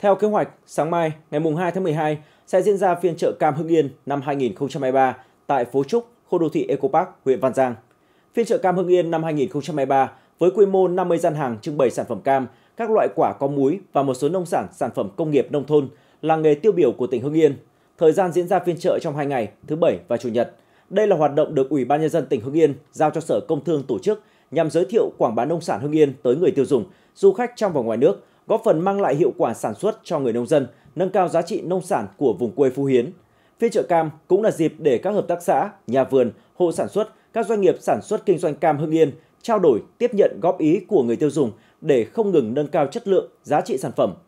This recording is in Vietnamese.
Theo kế hoạch, sáng mai, ngày 2 tháng 12 sẽ diễn ra phiên chợ cam Hưng Yên năm 2023 tại phố Trúc, khu đô thị Eco Park, huyện Văn Giang. Phiên chợ cam Hưng Yên năm 2023 với quy mô 50 gian hàng trưng bày sản phẩm cam, các loại quả có múi và một số nông sản sản phẩm công nghiệp nông thôn làng nghề tiêu biểu của tỉnh Hưng Yên. Thời gian diễn ra phiên chợ trong 2 ngày, thứ Bảy và Chủ nhật. Đây là hoạt động được Ủy ban Nhân dân tỉnh Hưng Yên giao cho Sở Công Thương tổ chức nhằm giới thiệu quảng bá nông sản Hưng Yên tới người tiêu dùng, du khách trong và ngoài nước góp phần mang lại hiệu quả sản xuất cho người nông dân, nâng cao giá trị nông sản của vùng quê Phú Hiến. Phiên chợ cam cũng là dịp để các hợp tác xã, nhà vườn, hộ sản xuất, các doanh nghiệp sản xuất kinh doanh cam Hưng Yên trao đổi, tiếp nhận góp ý của người tiêu dùng để không ngừng nâng cao chất lượng, giá trị sản phẩm,